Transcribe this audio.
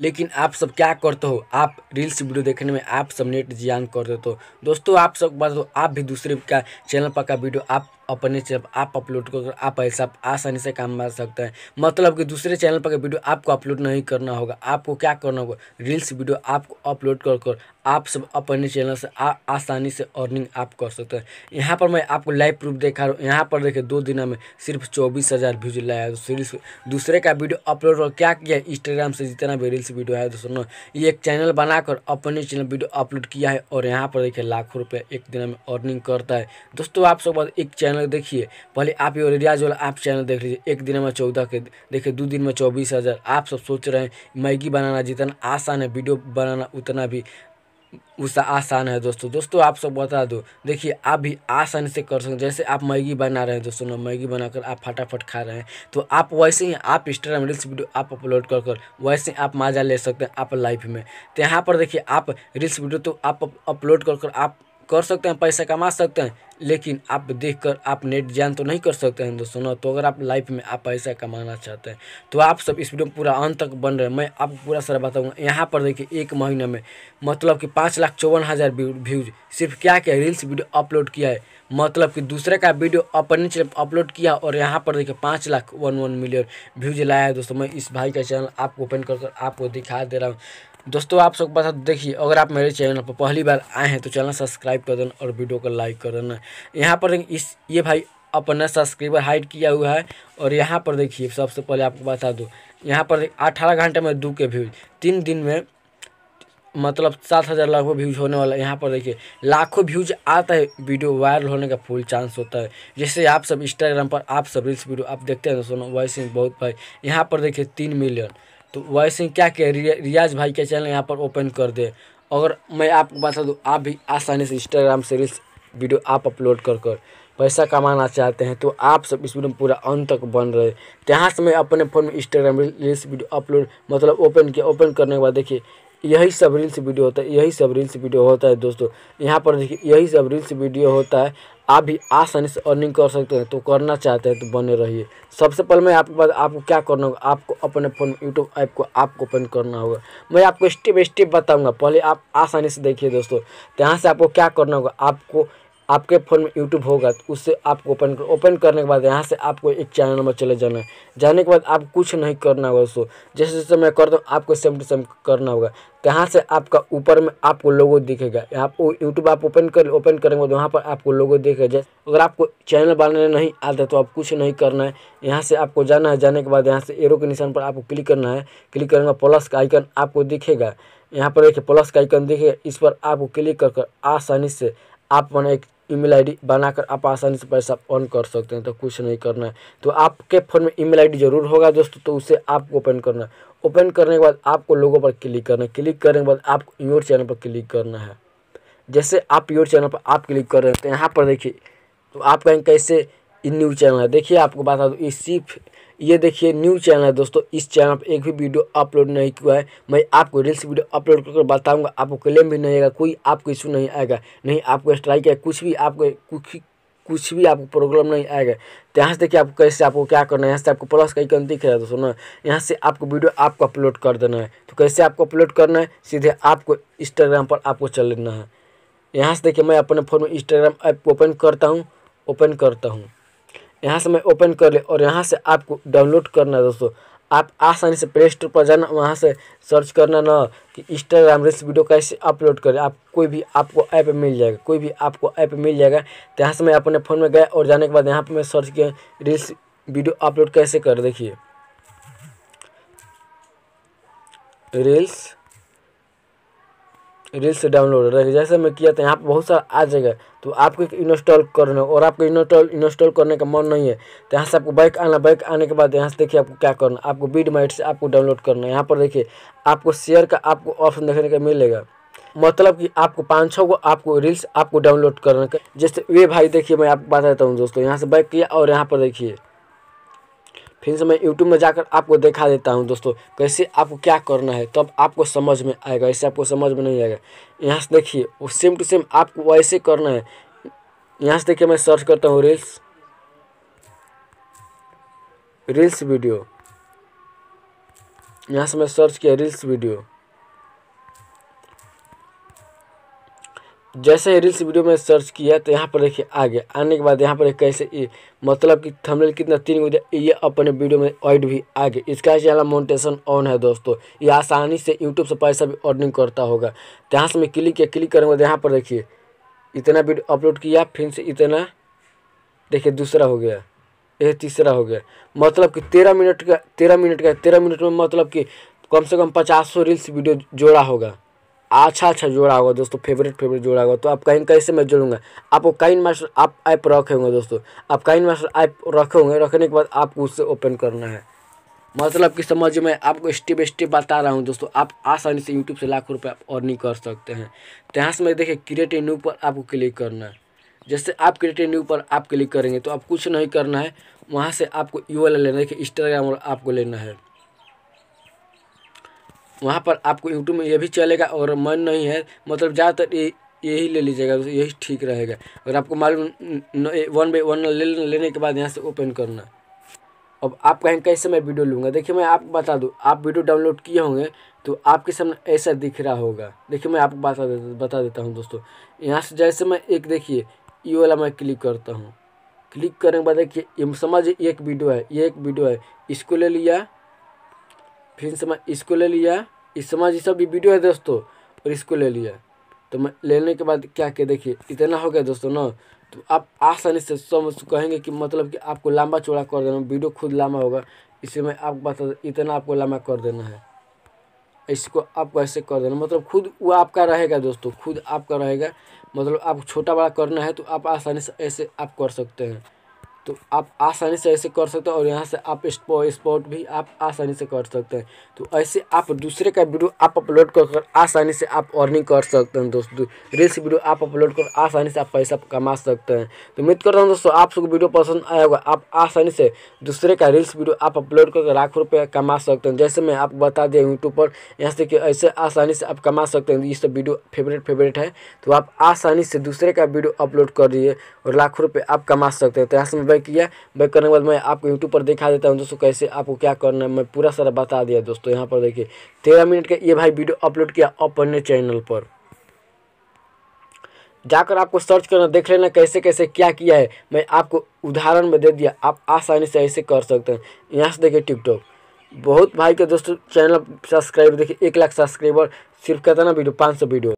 लेकिन आप सब क्या करते हो आप रील्स वीडियो देखने में आप सब नेट जियान कर देते हो तो। दोस्तों आप सब बात हो आप भी दूसरे का चैनल पर का वीडियो आप अपने से आप अपलोड कर आप ऐसा आसानी से काम मार सकते हैं मतलब कि दूसरे चैनल पर वीडियो आपको अपलोड नहीं करना होगा आपको क्या करना होगा रील्स वीडियो आपको अपलोड कर कर आप सब अपने चैनल से आ, आसानी से अर्निंग आप कर सकते हैं यहाँ पर मैं आपको लाइव प्रूफ देखा रहा हूँ यहाँ पर देखिए दो दिन में सिर्फ चौबीस हज़ार व्यूज लाया रील्स दूसरे का वीडियो अपलोड कर क्या किया इंस्टाग्राम से जितना भी रील्स वीडियो है दोस्तों ये एक चैनल बनाकर अपने चैनल वीडियो अपलोड किया है और यहाँ पर देखिए लाखों रुपये एक दिन में अर्निंग करता है दोस्तों आप सब एक चैनल चैनल देखिए पहले आप ये रियाज वाला आप चैनल देख लीजिए एक दिन में चौदह के देखिए दो दिन में चौबीस हज़ार आप सब सोच रहे हैं मैगी बनाना जितना आसान है वीडियो बनाना उतना भी उसका आसान है दोस्तों दोस्तों आप सब बता दो देखिए आप भी आसानी से कर सकते जैसे आप मैगी बना रहे हैं दोस्तों ना मैगी बनाकर आप फटाफट खा रहे हैं तो आप वैसे ही आप इंस्टाग्राम रील्स वीडियो आप अपलोड कर कर वैसे ही आप मज़ा ले सकते हैं आप लाइफ में तो यहाँ पर देखिए आप रील्स वीडियो तो आप अपलोड कर कर आप कर सकते हैं पैसा कमा सकते हैं लेकिन आप देख कर आप नेट ज्ञान तो नहीं कर सकते हैं दोस्तों ना तो अगर आप लाइफ में आप पैसा कमाना चाहते हैं तो आप सब इस वीडियो में पूरा अंत तक बन रहे हैं मैं आपको पूरा सारा बताऊंगा यहाँ पर देखिए एक महीने में मतलब कि पाँच लाख चौवन हज़ार व्यूज सिर्फ क्या क्या रील्स वीडियो अपलोड किया है मतलब कि दूसरे का वीडियो अपने चैनल अपलोड किया और यहाँ पर देखिए पाँच lakh one one million views लाया है दोस्तों मैं इस भाई का चैनल आपको ओपन कर आपको दिखा दे रहा हूँ दोस्तों आप सबको पता देखिए अगर आप मेरे चैनल पर पहली बार आए हैं तो चैनल सब्सक्राइब कर देना और वीडियो को लाइक कर देना यहाँ पर इस ये भाई अपना सब्सक्राइबर हाइड किया हुआ है और यहाँ पर देखिए सबसे पहले आपको बता दूँ यहाँ पर अठारह घंटे में दो के व्यूज तीन दिन में मतलब सात हज़ार लाखों व्यूज होने वाला है यहाँ पर देखिए लाखों व्यूज आता है वीडियो वायरल होने का फुल चांस होता है जैसे आप सब इंस्टाग्राम पर आप सब रील्स वीडियो आप देखते हैं दोस्तों वैसे बहुत भाई यहाँ पर देखिए तीन मिलियन तो वैसे क्या किया रियाज भाई के चैनल यहाँ पर ओपन कर दे और मैं आपको बता दूँ आप भी आसानी से इंस्टाग्राम से रील्स वीडियो आप अपलोड कर कर पैसा कमाना चाहते हैं तो आप सब इस वीडियो में पूरा अंत तक बन रहे तो यहाँ से मैं अपने फ़ोन में इंस्टाग्राम रील्स वीडियो अपलोड मतलब ओपन किया ओपन करने के बाद देखिए यही सब रील्स वीडियो होता है यही सब रील्स वीडियो होता है दोस्तों यहाँ पर देखिए यही सब रील्स वीडियो होता है आप भी आसानी से अर्निंग कर सकते हैं तो करना चाहते हैं तो बने रहिए सबसे पहले मैं आपके पास आपको क्या करना होगा आपको अपने फ़ोन में यूट्यूब ऐप को आपको ओपन करना होगा मैं आपको स्टेप बाई स्टेप बताऊँगा पहले आप आसानी से देखिए दोस्तों यहाँ से आपको क्या करना होगा आपको आपके फ़ोन में यूट्यूब होगा तो उससे आपको ओपन कर ओपन करने के बाद यहाँ से आपको एक चैनल नंबर चले जाना है जाने के बाद आप कुछ नहीं करना होगा उसको जैसे जैसे मैं करता हूँ आपको सेम टू सेम करना होगा तो यहाँ से आपका ऊपर में आपको लोगो दिखेगा यहाँ वो यूट्यूब आप ओपन कर ओपन करेंगे बाद तो वहाँ पर आपको लोगो दिखेगा जैसे अगर आपको चैनल बनाने नहीं आता तो आप कुछ नहीं करना है यहाँ से आपको जाना है जाने के बाद यहाँ से एरो के निशान पर आपको क्लिक करना है क्लिक करेंगे प्लस का आइकन आपको दिखेगा यहाँ पर देखिए प्लस का आइकन दिखेगा इस पर आपको क्लिक कर आसानी से आप अपना एक ईमेल आईडी बनाकर आप आसानी से पैसा ऑन कर सकते हैं तो कुछ नहीं करना है तो आपके फ़ोन में ईमेल आईडी ज़रूर होगा दोस्तों तो उसे आपको ओपन करना है ओपन करने के बाद आपको लोगों पर क्लिक करना है क्लिक करने के बाद आपको योर चैनल पर क्लिक करना है जैसे आप योर चैनल पर आप क्लिक कर रहे हैं तो यहाँ पर देखिए तो आप कहेंगे कैसे न्यूज़ चैनल है देखिए आपको बता दूँ सिर्फ ये देखिए न्यू चैनल है दोस्तों इस चैनल पर एक भी वीडियो अपलोड नहीं किया है मैं आपको रील्स वीडियो अपलोड करके बताऊँगा आपको क्लेम भी नहीं आएगा कोई आपको इशू नहीं आएगा नहीं आपको स्ट्राइक है कुछ भी आपको कुछ कुछ भी आपको प्रॉब्लम नहीं आएगा तो यहाँ से देखिए आपको कैसे आपको क्या करना है यहाँ से आपको प्लस का आइकन दिख रहा है दोस्तों ना यहाँ से आपको वीडियो आपको अपलोड कर देना है तो कैसे आपको अपलोड करना है सीधे आपको इंस्टाग्राम पर आपको चल लेना है यहाँ से देखिए मैं अपने फ़ोन में इंस्टाग्राम ऐप ओपन करता हूँ ओपन करता हूँ यहाँ से मैं ओपन कर ले और यहाँ से आपको डाउनलोड करना दोस्तों आप आसानी से प्ले स्टोर पर जाना वहाँ से सर्च करना ना कि इंस्टाग्राम रील्स वीडियो कैसे अपलोड करें आप कोई भी आपको ऐप मिल जाएगा कोई भी आपको ऐप मिल जाएगा तो यहाँ से मैं अपने फ़ोन में गया और जाने के बाद यहाँ पर मैं सर्च किया रील्स वीडियो अपलोड कैसे कर देखिए रील्स रील्स से डाउनलोड रहेगा जैसे मैं किया था यहाँ पर बहुत सारा आ जाएगा तो आपको इंस्टॉल करने और आपको इंस्टॉल इंस्टॉल करने का मन नहीं है तो यहाँ से आपको बाइक आना बाइक आने के बाद यहाँ से देखिए आपको क्या करना आपको बीड माइट से आपको डाउनलोड करना है यहाँ पर देखिए आपको शेयर का आपको ऑप्शन देखने का मिलेगा मतलब कि आपको पाँच छः को आपको रील्स आपको डाउनलोड करना का जैसे वे भाई देखिए मैं आपको बता देता हूँ दोस्तों यहाँ से बाइक किया और यहाँ पर देखिए फिर से मैं यूट्यूब में जाकर आपको देखा देता हूँ दोस्तों कैसे आपको क्या करना है तब आपको समझ में आएगा ऐसे आपको समझ में नहीं आएगा यहाँ से देखिए वो सेम टू सेम आपको वैसे करना है यहाँ से देखिए मैं सर्च करता हूँ रील्स रील्स वीडियो यहाँ से मैं सर्च किया रील्स वीडियो जैसे रील्स वीडियो में सर्च किया तो यहाँ पर देखिए आ गया आने के बाद यहाँ पर कैसे ये मतलब कि थंबनेल कितना तीन गुजर ये अपने वीडियो में ऑइड भी आ गया इसका चैनल मोनिटेशन ऑन है दोस्तों ये आसानी से यूट्यूब से पैसा भी अर्निंग करता होगा तो यहाँ से मैं क्लिक किया क्लिक करूँगा तो यहाँ पर देखिए इतना वीडियो अपलोड किया फिर से इतना देखिए दूसरा हो गया यह तीसरा हो गया मतलब कि तेरह मिनट का तेरह मिनट का तेरह मिनट में मतलब कि कम से कम पचास सौ रील्स वीडियो जोड़ा होगा अच्छा अच्छा जोड़ा होगा दोस्तों फेवरेट फेवरेट जोड़ा होगा तो आप कहीं कैसे मैं जोड़ूंगा आपको काइन मास्टर आप ऐप रखे होंगे दोस्तों आप काइन मास्टर ऐप रखे होंगे रखने के बाद आपको उससे ओपन करना है मतलब कि समझ में आपको स्टेप स्टेप बता रहा हूँ दोस्तों आप आसानी से यूट्यूब से लाखों रुपये आप अर्निंग कर सकते हैं तो यहाँ से मैं देखिए क्रिएट ए न्यू पर आपको क्लिक करना है जैसे आप क्रिएट ए न्यू पर आप क्लिक करेंगे तो आप कुछ नहीं करना है वहाँ से आपको यू लेना है देखिए इंस्टाग्राम और आपको लेना है वहाँ पर आपको यूट्यूब में ये भी चलेगा और मन नहीं है मतलब ज़्यादातर ये यही ले लीजिएगा तो यही ठीक रहेगा अगर आपको मालूम वन बाई वन ले लेने के बाद यहाँ से ओपन करना अब आप कहें कैसे मैं वीडियो लूँगा देखिए मैं आपको बता दूँ आप वीडियो डाउनलोड किए होंगे तो आपके सामने ऐसा दिख रहा होगा देखिए मैं आपको बता देता बता देता हूँ दोस्तों यहाँ से जैसे मैं एक देखिए ये वाला मैं क्लिक करता हूँ क्लिक करने के बाद देखिए समझ एक वीडियो है ये एक वीडियो है इसको ले लिया फिर समय इसको ले लिया इस समय जैसा भी वीडियो है दोस्तों और इसको ले लिया तो मैं लेने के बाद क्या किया देखिए इतना हो गया दोस्तों ना तो आप आसानी से समझ कहेंगे कि मतलब कि आपको लंबा चौड़ा कर देना वीडियो खुद लंबा होगा इसी मैं आपको बता इतना आपको लंबा कर देना है इसको आपको ऐसे कर देना मतलब खुद वो आपका रहेगा दोस्तों खुद आपका रहेगा मतलब आप छोटा बड़ा करना है तो आप आसानी से ऐसे आप कर सकते हैं तो आप आसानी से ऐसे कर सकते हैं और यहाँ से आप स्पॉट भी आप आसानी से कर सकते हैं तो ऐसे आप दूसरे का वीडियो आप अपलोड कर कर आसानी से आप अर्निंग कर सकते हैं दोस्तों रील्स वीडियो आप अपलोड कर आसानी से आप पैसा कमा सकते हैं तो उम्मीद करता हूँ दोस्तों आप सबको वीडियो पसंद आया होगा आप आसानी से दूसरे का रील्स वीडियो आप अपलोड कर लाख रुपये कमा सकते हैं जैसे मैं आपको बता दिया यूट्यूब पर यहाँ से कि ऐसे आसानी से आप कमा सकते हैं ये सब वीडियो फेवरेट फेवरेट है तो आप आसानी से दूसरे का वीडियो अपलोड कर दिए और लाखों रुपये आप कमा सकते हैं तो यहाँ से बैक किया बैक करने के बाद मैं आपको यूट्यूब पर दिखा देता हूँ दोस्तों कैसे आपको क्या करना है मैं पूरा सारा बता दिया दोस्तों यहाँ पर देखिए तेरह मिनट का ये भाई वीडियो अपलोड किया अपने चैनल पर जाकर आपको सर्च करना देख लेना कैसे कैसे क्या किया है मैं आपको उदाहरण में दे दिया आप आसानी से ऐसे कर सकते हैं यहाँ से देखिए टिकटॉक बहुत भाई के दोस्तों चैनल सब्सक्राइब देखिए एक लाख सब्सक्राइबर सिर्फ कहता ना वीडियो पाँच सौ वीडियो